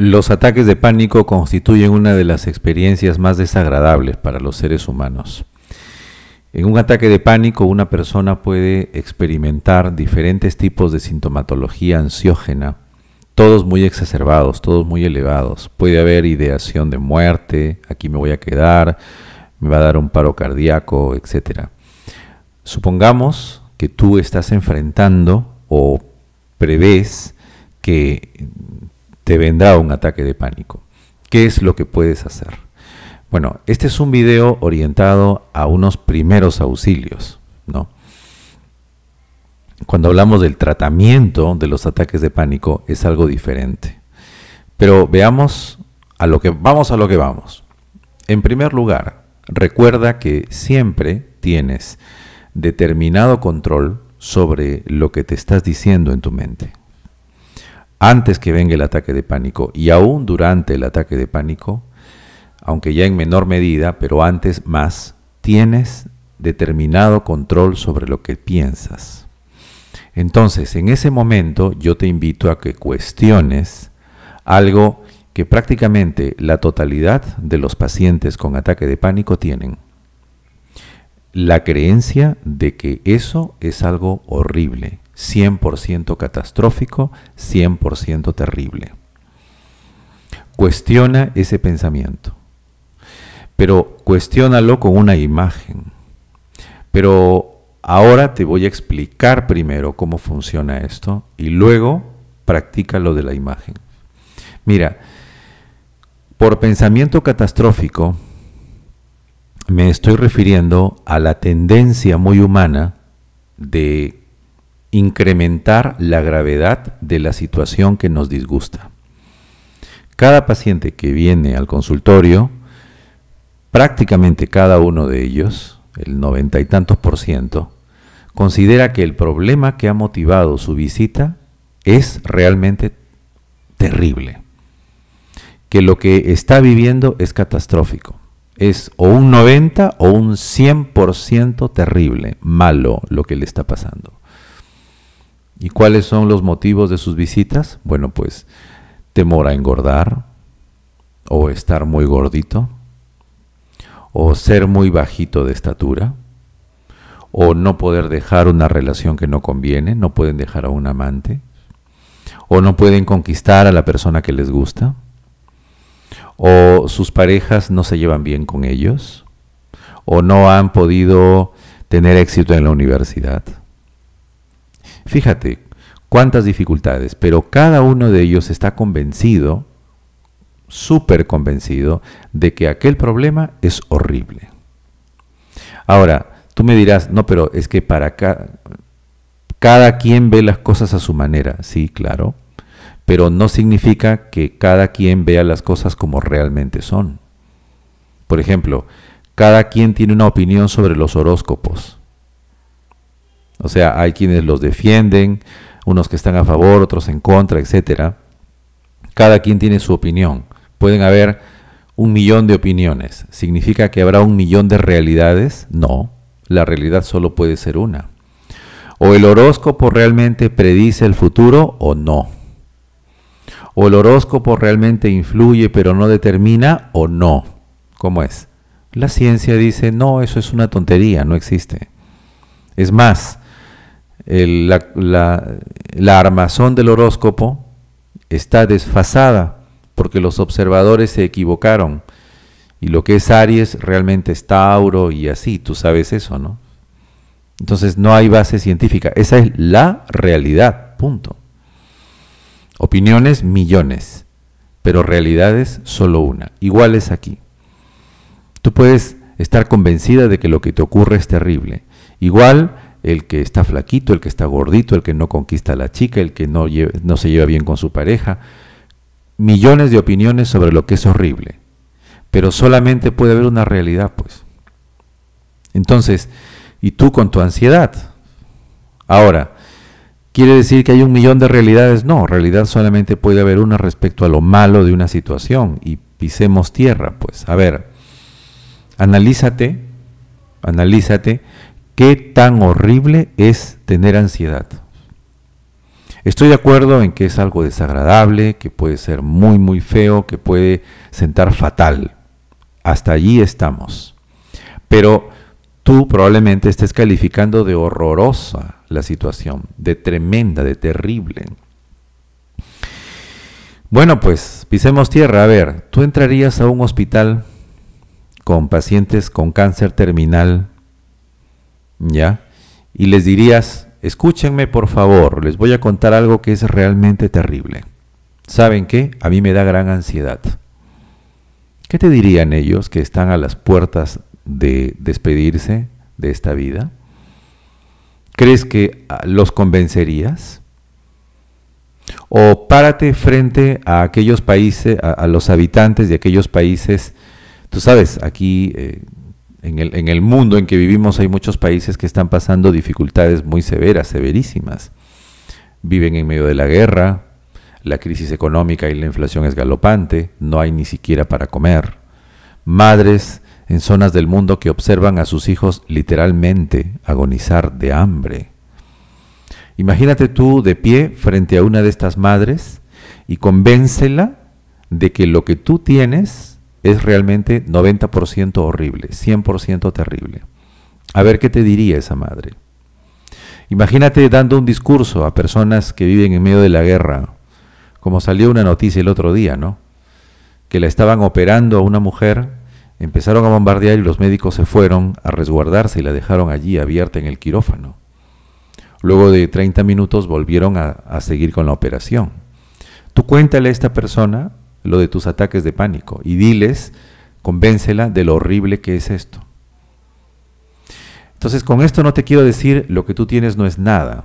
Los ataques de pánico constituyen una de las experiencias más desagradables para los seres humanos. En un ataque de pánico una persona puede experimentar diferentes tipos de sintomatología ansiógena, todos muy exacerbados, todos muy elevados. Puede haber ideación de muerte, aquí me voy a quedar, me va a dar un paro cardíaco, etc. Supongamos que tú estás enfrentando o prevés que te vendrá un ataque de pánico. ¿Qué es lo que puedes hacer? Bueno, este es un video orientado a unos primeros auxilios, ¿no? Cuando hablamos del tratamiento de los ataques de pánico es algo diferente. Pero veamos a lo que vamos a lo que vamos. En primer lugar, recuerda que siempre tienes determinado control sobre lo que te estás diciendo en tu mente antes que venga el ataque de pánico y aún durante el ataque de pánico, aunque ya en menor medida, pero antes más, tienes determinado control sobre lo que piensas. Entonces, en ese momento yo te invito a que cuestiones algo que prácticamente la totalidad de los pacientes con ataque de pánico tienen. La creencia de que eso es algo horrible, 100% catastrófico, 100% terrible. Cuestiona ese pensamiento, pero cuestionalo con una imagen. Pero ahora te voy a explicar primero cómo funciona esto y luego practica lo de la imagen. Mira, por pensamiento catastrófico me estoy refiriendo a la tendencia muy humana de incrementar la gravedad de la situación que nos disgusta. Cada paciente que viene al consultorio, prácticamente cada uno de ellos, el noventa y tantos por ciento, considera que el problema que ha motivado su visita es realmente terrible, que lo que está viviendo es catastrófico es o un 90 o un 100% terrible, malo lo que le está pasando. ¿Y cuáles son los motivos de sus visitas? Bueno, pues temor a engordar o estar muy gordito o ser muy bajito de estatura o no poder dejar una relación que no conviene, no pueden dejar a un amante o no pueden conquistar a la persona que les gusta o sus parejas no se llevan bien con ellos o no han podido tener éxito en la universidad Fíjate cuántas dificultades, pero cada uno de ellos está convencido, súper convencido, de que aquel problema es horrible. Ahora, tú me dirás, no, pero es que para cada, cada quien ve las cosas a su manera, sí, claro, pero no significa que cada quien vea las cosas como realmente son. Por ejemplo, cada quien tiene una opinión sobre los horóscopos. O sea, hay quienes los defienden, unos que están a favor, otros en contra, etc. Cada quien tiene su opinión. Pueden haber un millón de opiniones. ¿Significa que habrá un millón de realidades? No, la realidad solo puede ser una. O el horóscopo realmente predice el futuro o no. O el horóscopo realmente influye pero no determina o no. ¿Cómo es? La ciencia dice, no, eso es una tontería, no existe. Es más, la, armazón del horóscopo está desfasada porque los observadores se equivocaron. Y lo que es Aries realmente está auro y así, tú sabes eso, ¿no? Entonces no hay base científica, esa es la realidad, punto. Opiniones millones, pero realidades solo una, igual es aquí. Tú puedes estar convencida de que lo que te ocurre es terrible, igual el que está flaquito, el que está gordito, el que no conquista a la chica, el que no, no se lleva bien con su pareja. Millones de opiniones sobre lo que es horrible. Pero solamente puede haber una realidad, pues. Entonces, y tú con tu ansiedad. Ahora, ¿quiere decir que hay un millón de realidades? No, realidad solamente puede haber una respecto a lo malo de una situación. Y pisemos tierra, pues. A ver, analízate, analízate qué tan horrible es tener ansiedad. Estoy de acuerdo en que es algo desagradable, que puede ser muy, muy feo, que puede sentar fatal. Hasta allí estamos. Pero tú probablemente estés calificando de horrorosa la situación, de tremenda, de terrible. Bueno, pues pisemos tierra. A ver, ¿tú entrarías a un hospital con pacientes con cáncer terminal ¿ya? Y les dirías, escúchenme por favor, les voy a contar algo que es realmente terrible. ¿Saben qué? A mí me da gran ansiedad. ¿Qué te dirían ellos que están a las puertas de despedirse de esta vida? ¿Crees que ah, los convencerías? O párate frente a aquellos países, a, los habitantes de aquellos países. Tú sabes, aquí eh, en el, mundo en que vivimos hay muchos países que están pasando dificultades muy severas, severísimas. Viven en medio de la guerra, la crisis económica y la inflación es galopante, no hay ni siquiera para comer. Madres en zonas del mundo que observan a sus hijos literalmente agonizar de hambre. Imagínate tú de pie frente a una de estas madres y convéncela de que lo que tú tienes es realmente 90% horrible, 100% terrible. A ver qué te diría esa madre. Imagínate dando un discurso a personas que viven en medio de la guerra, como salió una noticia el otro día, ¿no? Que la estaban operando a una mujer, empezaron a bombardear y los médicos se fueron a resguardarse y la dejaron allí abierta en el quirófano. Luego de 30 minutos volvieron a, a seguir con la operación. Tú cuéntale a esta persona lo de tus ataques de pánico y diles, convéncela de lo horrible que es esto. Entonces, con esto no te quiero decir lo que tú tienes no es nada.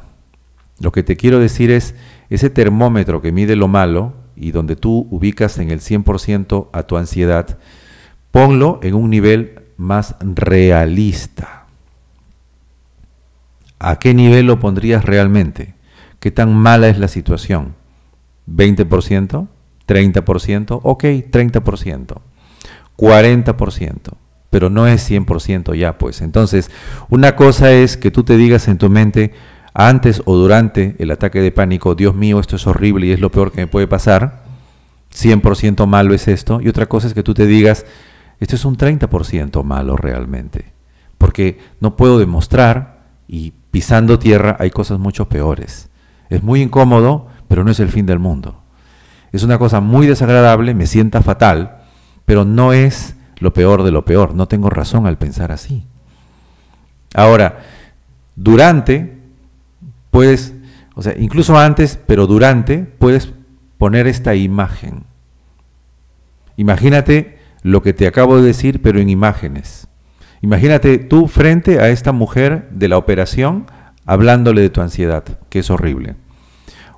Lo que te quiero decir es ese termómetro que mide lo malo y donde tú ubicas en el 100% a tu ansiedad, ponlo en un nivel más realista. ¿A qué nivel lo pondrías realmente? ¿Qué tan mala es la situación? ¿20%? 30%, ok, 30%, 40%, pero no es 100% ya, pues. Entonces, una cosa es que tú te digas en tu mente, antes o durante el ataque de pánico, Dios mío, esto es horrible y es lo peor que me puede pasar, 100% malo es esto, y otra cosa es que tú te digas, esto es un 30% malo realmente, porque no puedo demostrar y pisando tierra hay cosas mucho peores. Es muy incómodo, pero no es el fin del mundo es una cosa muy desagradable, me sienta fatal, pero no es lo peor de lo peor, no tengo razón al pensar así. Ahora, durante, puedes, o sea, incluso antes, pero durante, puedes poner esta imagen. Imagínate lo que te acabo de decir, pero en imágenes. Imagínate tú frente a esta mujer de la operación hablándole de tu ansiedad, que es horrible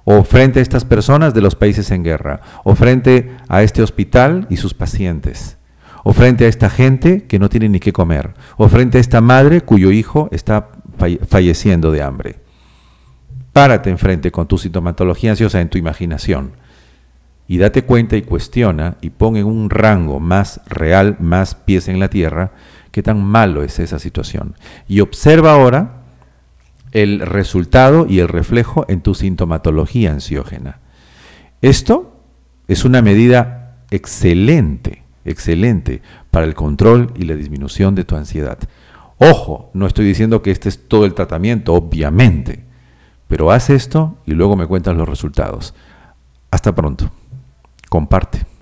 o frente a estas personas de los países en guerra, o frente a este hospital y sus pacientes, o frente a esta gente que no tiene ni qué comer, o frente a esta madre cuyo hijo está falleciendo de hambre. Párate enfrente con tu sintomatología ansiosa en tu imaginación y date cuenta y cuestiona y pon en un rango más real, más pies en la tierra, qué tan malo es esa situación. Y observa ahora el resultado y el reflejo en tu sintomatología ansiógena. Esto es una medida excelente, excelente para el control y la disminución de tu ansiedad. Ojo, no estoy diciendo que este es todo el tratamiento, obviamente, pero haz esto y luego me cuentas los resultados. Hasta pronto. Comparte.